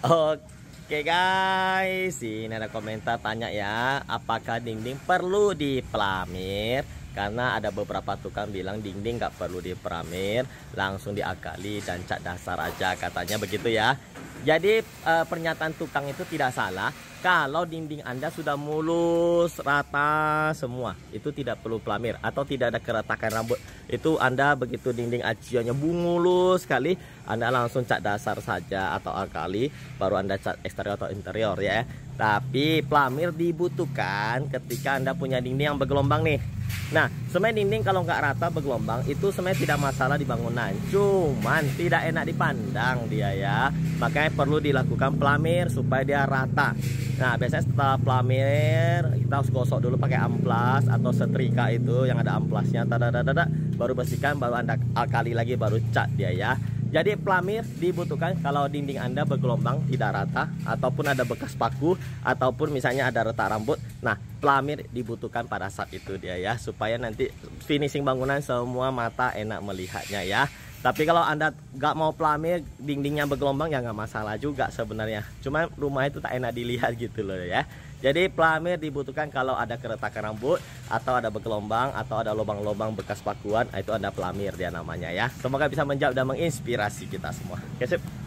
Oke guys, ini ada komentar tanya ya, apakah dinding perlu dipelamir? Karena ada beberapa tukang bilang dinding nggak perlu dipelamir, langsung diakali dan cat dasar aja katanya begitu ya. Jadi uh, pernyataan tukang itu tidak salah kalau dinding Anda sudah mulus, rata semua. Itu tidak perlu pelamir atau tidak ada keretakan rambut. Itu Anda begitu dinding acionya mulus sekali, Anda langsung cat dasar saja atau alkali baru Anda cat eksterior atau interior ya. Tapi plamir dibutuhkan ketika Anda punya dinding yang bergelombang nih. Nah, semen dinding kalau nggak rata bergelombang itu semen tidak masalah di bangunan. Cuman tidak enak dipandang dia ya. Makanya perlu dilakukan plamir supaya dia rata. Nah, biasanya setelah plamir kita harus gosok dulu pakai amplas atau setrika itu yang ada amplasnya. Tada tada tada, baru bersihkan, baru Anda alkali lagi, baru cat dia ya. Jadi pelamir dibutuhkan kalau dinding Anda bergelombang tidak rata ah, ataupun ada bekas paku ataupun misalnya ada retak rambut. Nah, pelamir dibutuhkan pada saat itu dia ya supaya nanti finishing bangunan semua mata enak melihatnya ya. Tapi kalau Anda nggak mau pelamir, dindingnya bergelombang ya nggak masalah juga sebenarnya. Cuma rumah itu tak enak dilihat gitu loh ya. Jadi pelamir dibutuhkan kalau ada keretakan rambut atau ada bergelombang atau ada lubang-lubang bekas pakuan, itu anda pelamir dia namanya ya. Semoga bisa menjawab dan menginspirasi kita semua. Oke, sip.